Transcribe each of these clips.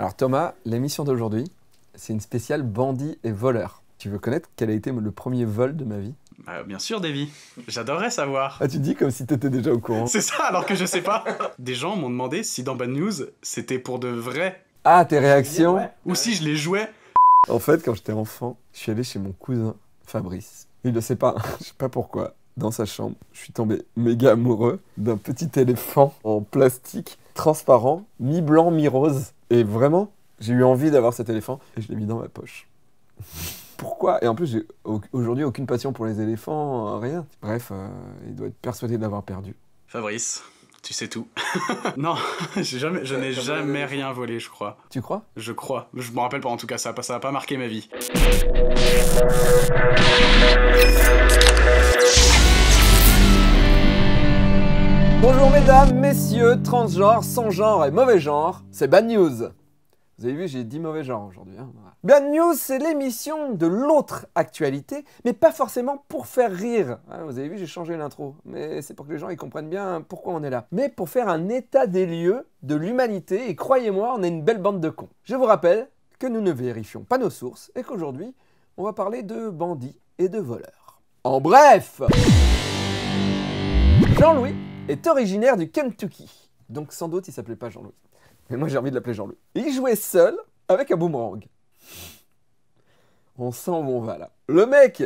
Alors Thomas, l'émission d'aujourd'hui, c'est une spéciale bandit et voleur. Tu veux connaître quel a été le premier vol de ma vie bah, Bien sûr, Davy. J'adorerais savoir. Ah, tu dis comme si t'étais déjà au courant. c'est ça, alors que je sais pas. Des gens m'ont demandé si dans Bad News, c'était pour de vrais. Ah, tes réactions Ou si je les jouais. En fait, quand j'étais enfant, je suis allé chez mon cousin Fabrice. Il ne sait pas, je sais pas pourquoi. Dans sa chambre, je suis tombé méga amoureux d'un petit éléphant en plastique transparent, mi-blanc, mi-rose. Et vraiment, j'ai eu envie d'avoir cet éléphant et je l'ai mis dans ma poche. Pourquoi Et en plus, j'ai aujourd'hui aucune passion pour les éléphants, euh, rien. Bref, euh, il doit être persuadé d'avoir perdu. Fabrice, tu sais tout. non, je n'ai jamais rien volé, je crois. Tu crois Je crois. Je me rappelle pas en tout cas, ça n'a pas, pas marqué ma vie. Bonjour mesdames, messieurs, transgenres, sans genre et mauvais genre, c'est Bad News. Vous avez vu, j'ai dit mauvais genre aujourd'hui. Hein Bad News, c'est l'émission de l'autre actualité, mais pas forcément pour faire rire. Hein, vous avez vu, j'ai changé l'intro, mais c'est pour que les gens ils comprennent bien pourquoi on est là. Mais pour faire un état des lieux de l'humanité, et croyez-moi, on est une belle bande de cons. Je vous rappelle que nous ne vérifions pas nos sources, et qu'aujourd'hui, on va parler de bandits et de voleurs. En bref Jean-Louis est originaire du Kentucky. Donc sans doute il s'appelait pas Jean-Louis. Mais moi j'ai envie de l'appeler Jean-Louis. Il jouait seul avec un boomerang. On sent où on va là. Le mec,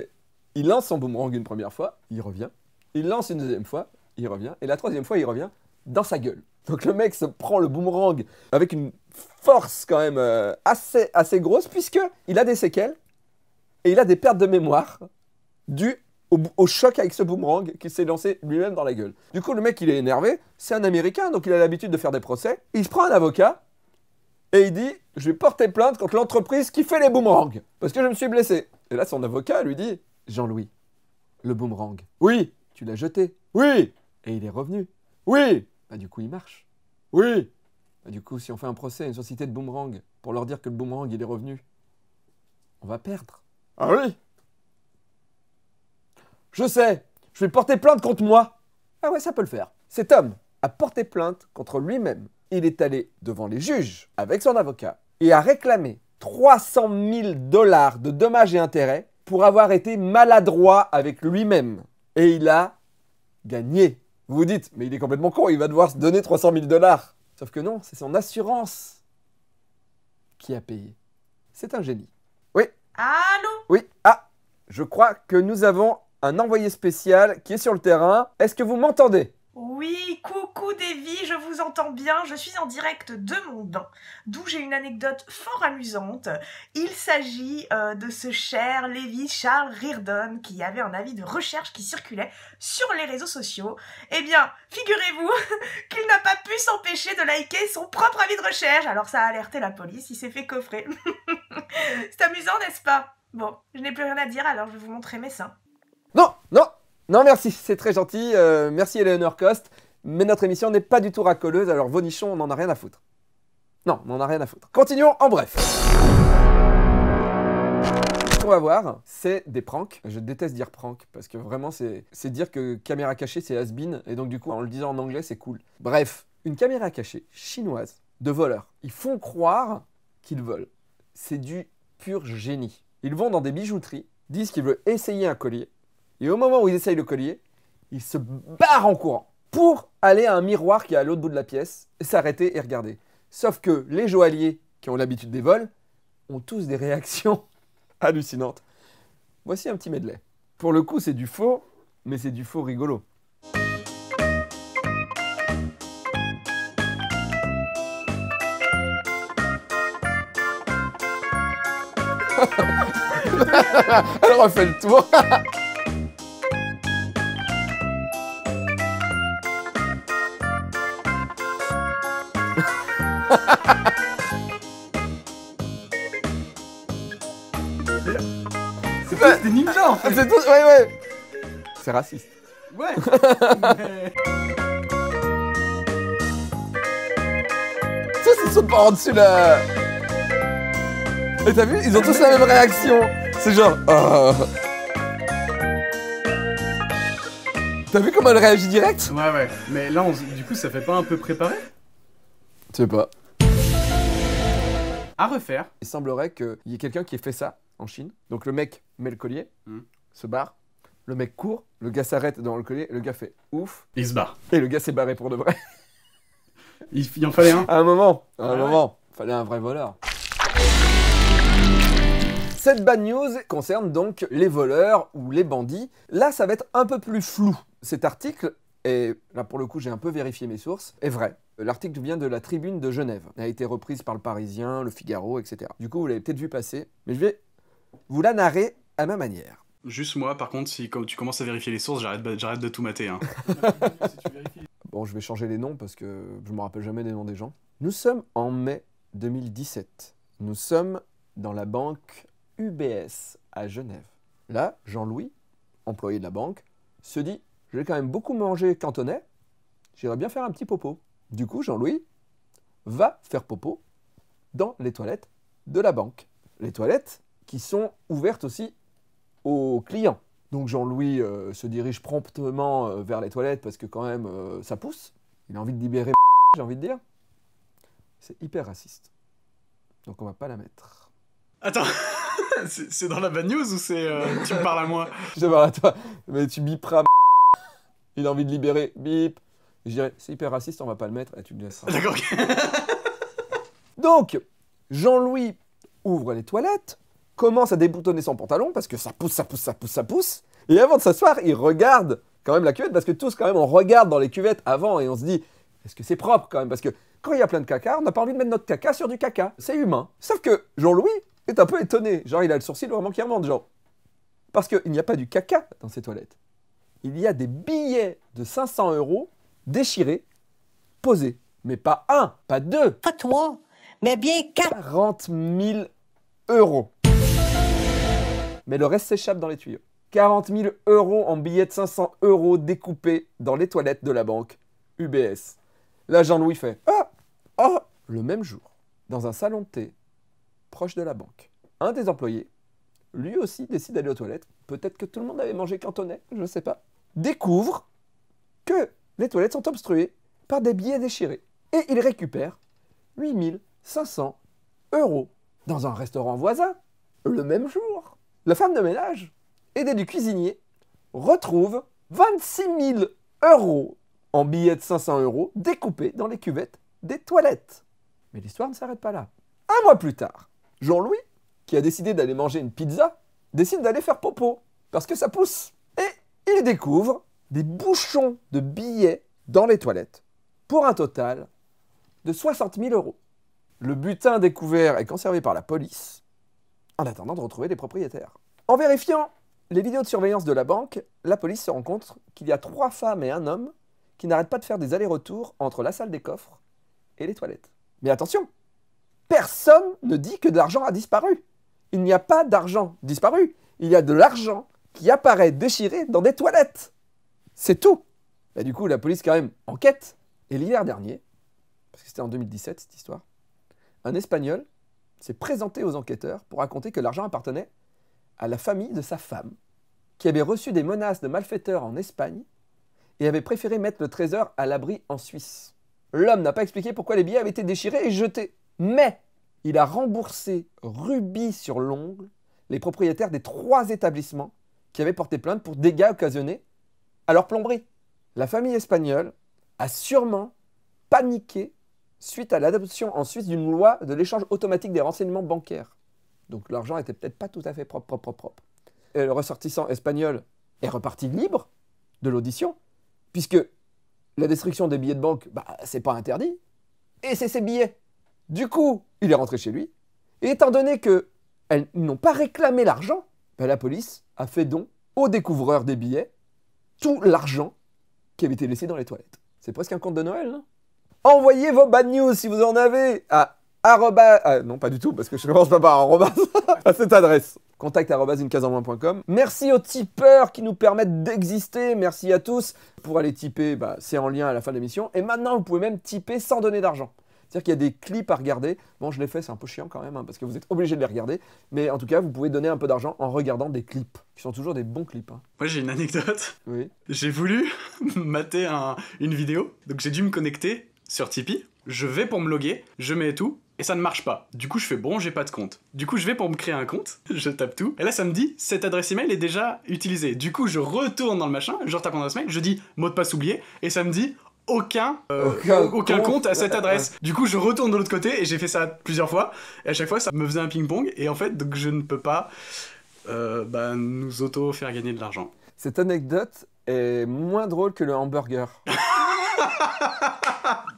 il lance son boomerang une première fois, il revient. Il lance une deuxième fois, il revient. Et la troisième fois, il revient dans sa gueule. Donc le mec se prend le boomerang avec une force quand même euh, assez, assez grosse, puisque il a des séquelles et il a des pertes de mémoire du au, choc avec ce boomerang qui s'est lancé lui-même dans la gueule. Du coup, le mec, il est énervé. C'est un Américain, donc il a l'habitude de faire des procès. Il se prend un avocat et il dit Je vais porter plainte contre l'entreprise qui fait les boomerangs parce que je me suis blessé. Et là, son avocat lui dit Jean-Louis, le boomerang. Oui, tu l'as jeté. Oui. Et il est revenu. Oui. Bah, du coup, il marche. Oui. Bah, du coup, si on fait un procès à une société de boomerangs pour leur dire que le boomerang, il est revenu, on va perdre. Ah oui je sais, je vais porter plainte contre moi. Ah ouais, ça peut le faire. Cet homme a porté plainte contre lui-même. Il est allé devant les juges avec son avocat et a réclamé 300 000 dollars de dommages et intérêts pour avoir été maladroit avec lui-même. Et il a gagné. Vous vous dites, mais il est complètement con, il va devoir se donner 300 000 dollars. Sauf que non, c'est son assurance qui a payé. C'est un génie. Oui. Allô Oui. Ah, je crois que nous avons un envoyé spécial qui est sur le terrain. Est-ce que vous m'entendez Oui, coucou Davy, je vous entends bien. Je suis en direct de mon d'où j'ai une anecdote fort amusante. Il s'agit euh, de ce cher Lévi Charles Reardon qui avait un avis de recherche qui circulait sur les réseaux sociaux. Eh bien, figurez-vous qu'il n'a pas pu s'empêcher de liker son propre avis de recherche. Alors ça a alerté la police, il s'est fait coffrer. C'est amusant, n'est-ce pas Bon, je n'ai plus rien à dire, alors je vais vous montrer mes seins. Non, merci, c'est très gentil. Euh, merci, Eleanor Cost. Mais notre émission n'est pas du tout racoleuse, alors vos on n'en a rien à foutre. Non, on n'en a rien à foutre. Continuons en bref. Ce qu'on va voir, c'est des pranks. Je déteste dire prank parce que vraiment, c'est dire que caméra cachée, c'est has been, Et donc, du coup, en le disant en anglais, c'est cool. Bref, une caméra cachée chinoise de voleurs. Ils font croire qu'ils volent. C'est du pur génie. Ils vont dans des bijouteries, disent qu'ils veulent essayer un collier et au moment où ils essayent le collier, ils se barrent en courant pour aller à un miroir qui est à l'autre bout de la pièce, s'arrêter et regarder. Sauf que les joailliers qui ont l'habitude des vols ont tous des réactions hallucinantes. Voici un petit medley. Pour le coup, c'est du faux, mais c'est du faux rigolo. Elle fait le tour. C'est pas bah, des ninjas C'est ouais, ouais. C'est raciste. Ouais. Ça, c'est sautent par en dessus là. Et t'as vu, ils ont tous la même réaction. C'est genre. Oh. T'as vu comment elle réagit direct Ouais, ouais. Mais là, du coup, ça fait pas un peu préparé Je sais pas. À refaire. Il semblerait qu'il y ait quelqu'un qui ait fait ça en Chine. Donc le mec met le collier, hmm. se barre. Le mec court, le gars s'arrête dans le collier, le gars fait ouf. Il se barre. Et le gars s'est barré pour de vrai. il, il, en fallait un. À un moment, à un ah moment, fallait un vrai voleur. Cette bad news concerne donc les voleurs ou les bandits. Là, ça va être un peu plus flou. Cet article, et là pour le coup j'ai un peu vérifié mes sources, est vrai. L'article vient de la Tribune de Genève. Elle a été reprise par le Parisien, le Figaro, etc. Du coup, vous l'avez peut-être vu passer, mais je vais vous la narrez à ma manière. Juste moi, par contre, si tu commences à vérifier les sources, j'arrête de tout mater. Hein. bon, je vais changer les noms parce que je ne me rappelle jamais des noms des gens. Nous sommes en mai 2017. Nous sommes dans la banque UBS à Genève. Là, Jean-Louis, employé de la banque, se dit Je vais quand même beaucoup mangé cantonais, j'irais bien faire un petit popo. Du coup, Jean-Louis va faire popo dans les toilettes de la banque. Les toilettes qui sont ouvertes aussi aux clients. Donc Jean-Louis euh, se dirige promptement euh, vers les toilettes parce que quand même euh, ça pousse. Il a envie de libérer, j'ai envie de dire. C'est hyper raciste. Donc on va pas la mettre. Attends, c'est dans la bad news ou c'est tu me parles à moi Je te parle à toi, mais tu biperas. Il a envie de libérer, bip. Je dirais c'est hyper raciste, on va pas le mettre et ah, tu me laisseras. D'accord. Donc Jean-Louis ouvre les toilettes commence à déboutonner son pantalon parce que ça pousse, ça pousse, ça pousse, ça pousse. Et avant de s'asseoir, il regarde quand même la cuvette parce que tous, quand même, on regarde dans les cuvettes avant et on se dit est-ce que c'est propre quand même Parce que quand il y a plein de caca, on n'a pas envie de mettre notre caca sur du caca. C'est humain. Sauf que Jean-Louis est un peu étonné. Genre, il a le sourcil vraiment qui remonte, genre. Parce qu'il n'y a pas du caca dans ces toilettes. Il y a des billets de 500 euros déchirés, posés. Mais pas un, pas deux. Pas trois, mais bien quatre. 40 000 euros mais le reste s'échappe dans les tuyaux. 40 000 euros en billets de 500 euros découpés dans les toilettes de la banque UBS. L'agent louis fait Ah Ah Le même jour, dans un salon de thé proche de la banque, un des employés, lui aussi, décide d'aller aux toilettes. Peut-être que tout le monde avait mangé cantonais, je ne sais pas. Découvre que les toilettes sont obstruées par des billets déchirés. Et il récupère 8 500 euros dans un restaurant voisin le même jour la femme de ménage, aidée du cuisinier, retrouve 26 000 euros en billets de 500 euros découpés dans les cuvettes des toilettes. Mais l'histoire ne s'arrête pas là. Un mois plus tard, Jean-Louis, qui a décidé d'aller manger une pizza, décide d'aller faire popo, parce que ça pousse. Et il découvre des bouchons de billets dans les toilettes, pour un total de 60 000 euros. Le butin découvert est conservé par la police, en attendant de retrouver les propriétaires. En vérifiant les vidéos de surveillance de la banque, la police se rend compte qu'il y a trois femmes et un homme qui n'arrêtent pas de faire des allers-retours entre la salle des coffres et les toilettes. Mais attention, personne ne dit que de l'argent a disparu. Il n'y a pas d'argent disparu, il y a de l'argent qui apparaît déchiré dans des toilettes. C'est tout. Et bah, du coup, la police quand même enquête. Et l'hiver dernier, parce que c'était en 2017 cette histoire, un Espagnol s'est présenté aux enquêteurs pour raconter que l'argent appartenait à la famille de sa femme, qui avait reçu des menaces de malfaiteurs en Espagne et avait préféré mettre le trésor à l'abri en Suisse. L'homme n'a pas expliqué pourquoi les billets avaient été déchirés et jetés, mais il a remboursé rubis sur l'ongle les propriétaires des trois établissements qui avaient porté plainte pour dégâts occasionnés à leur plomberie. La famille espagnole a sûrement paniqué suite à l'adoption en Suisse d'une loi de l'échange automatique des renseignements bancaires. Donc l'argent n'était peut-être pas tout à fait propre, propre, propre, et le ressortissant espagnol est reparti libre de l'audition, puisque la destruction des billets de banque, bah, c'est pas interdit. Et c'est ses billets. Du coup, il est rentré chez lui. Et étant donné que n'ont pas réclamé l'argent, bah, la police a fait don au découvreur des billets tout l'argent qui avait été laissé dans les toilettes. C'est presque un conte de Noël, non Envoyez vos bad news si vous en avez à Ah, non, pas du tout, parce que je ne commence pas par arroba à cette adresse. Contact Merci aux tipeurs qui nous permettent d'exister. Merci à tous. Pour aller tiper, bah, c'est en lien à la fin de l'émission. Et maintenant, vous pouvez même tiper sans donner d'argent. C'est-à-dire qu'il y a des clips à regarder. Bon, je l'ai fait, c'est un peu chiant quand même, hein, parce que vous êtes obligé de les regarder. Mais en tout cas, vous pouvez donner un peu d'argent en regardant des clips, qui sont toujours des bons clips. Hein. Moi, j'ai une anecdote. Oui. J'ai voulu mater une vidéo, donc j'ai dû me connecter sur Tipeee, je vais pour me loguer, je mets tout, et ça ne marche pas. Du coup, je fais bon, j'ai pas de compte. Du coup, je vais pour me créer un compte, je tape tout, et là, ça me dit cette adresse email est déjà utilisée. Du coup, je retourne dans le machin, je retape mon adresse mail, je dis mot de passe oublié, et ça me dit aucun, euh, aucun, compte, à cette adresse. du coup, je retourne de l'autre côté et j'ai fait ça plusieurs fois. Et à chaque fois, ça me faisait un ping-pong. Et en fait, donc, je ne peux pas euh, bah, nous auto-faire gagner de l'argent. Cette anecdote est moins drôle que le hamburger.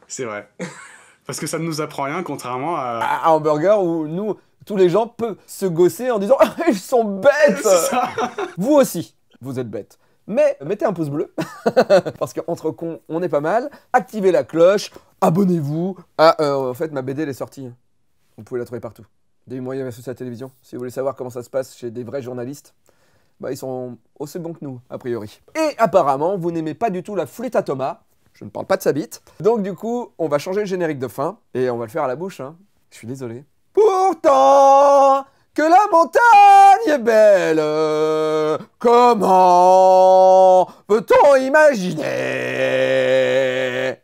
C'est vrai. Parce que ça ne nous apprend rien, contrairement à... à... Hamburger, où nous, tous les gens peuvent se gosser en disant « Ils sont bêtes !» Vous aussi, vous êtes bêtes. Mais mettez un pouce bleu, parce qu'entre cons, on est pas mal. Activez la cloche, abonnez-vous Ah, euh, en fait, ma BD, elle est sortie. Vous pouvez la trouver partout. Des moyens associés à la télévision. Si vous voulez savoir comment ça se passe chez des vrais journalistes, bah, ils sont aussi bons que nous, a priori. Et apparemment, vous n'aimez pas du tout la flûte à Thomas, je ne parle pas de sa bite. Donc du coup, on va changer le générique de fin et on va le faire à la bouche. Hein. Je suis désolé. Pourtant que la montagne est belle, comment peut-on imaginer